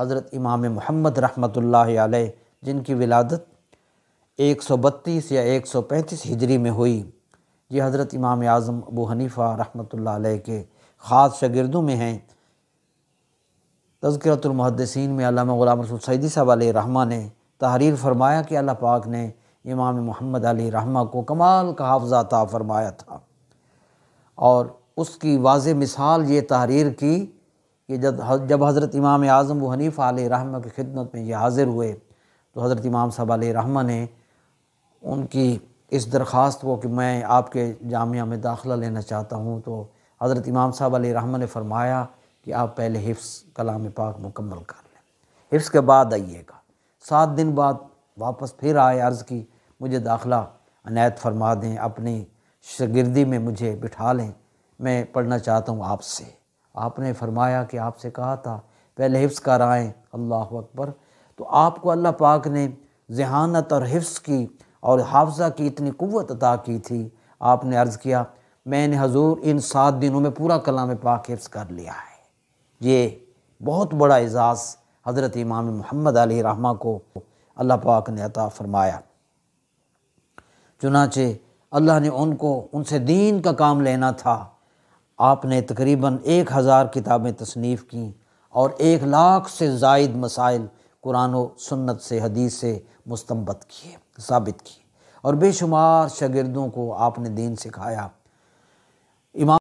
हज़रत इमाम महमद रहमत अलैह जिनकी विलादत 132 या 135 हिजरी में हुई ये हज़रत इमाम आज़म अबू हनीफ़ा रहमत अलैह के ख़ास शागिर्दों में हैं तज़करतमहदसिन में ग़ुलाम रसूल सैदी साहब रहमा ने तहरीर फरमाया कि अल्लाह पाक ने इमाम महमद अली रहमा को कमाल का हाफजा था फरमाया था और उसकी वाज मिसाल ये तहरीर की कि जब जब हज़रत इमाम आज़म व हनीफ़ आल रहमा की खिदमत में ये हाज़िर हुए तो हज़रत इमाम साहब आल रहा ने उनकी इस दरख्वास्त को कि मैं आपके जामिया में दाखिला लेना चाहता हूँ तो हज़रत इमाम साहब आल रहमा ने फरमाया कि आप पहले हिफ्स कलाम पाक मुकम्मल कर लें हिफ्स के बाद आइएगा सात दिन बाद वापस फिर आए अर्ज़ की मुझे दाखिला अनायत फरमा दें अपनी शगिरदी में मुझे बिठा लें मैं पढ़ना चाहता हूँ आपसे आपने फरमाया कि आपसे कहा था पहले हिफ्स कर आएँ अल्लाह अकबर तो आपको अल्लाह पाक ने जहानत और हिफ्स की और हाफजा की इतनी कुत अदा की थी आपने अर्ज़ किया मैंने हजूर इन सात दिनों में पूरा कलाम पाक हिफ्स कर लिया है ये बहुत बड़ा एजाज़ हज़रत इमाम महमद रहमा को अल्लाह पाक ने अता फ़रमाया चुनाचे अल्लाह ने उनको उनसे दीन का काम लेना था आपने तकरीबन एक हज़ार किताबें तसनीफ़ की और एक लाख से जायद मसाइल कुरान सन्नत से हदीस से मुस्तबत किए साबित किए और बेशुमार शागिर्दों को आपने दीन सिखाया इमाम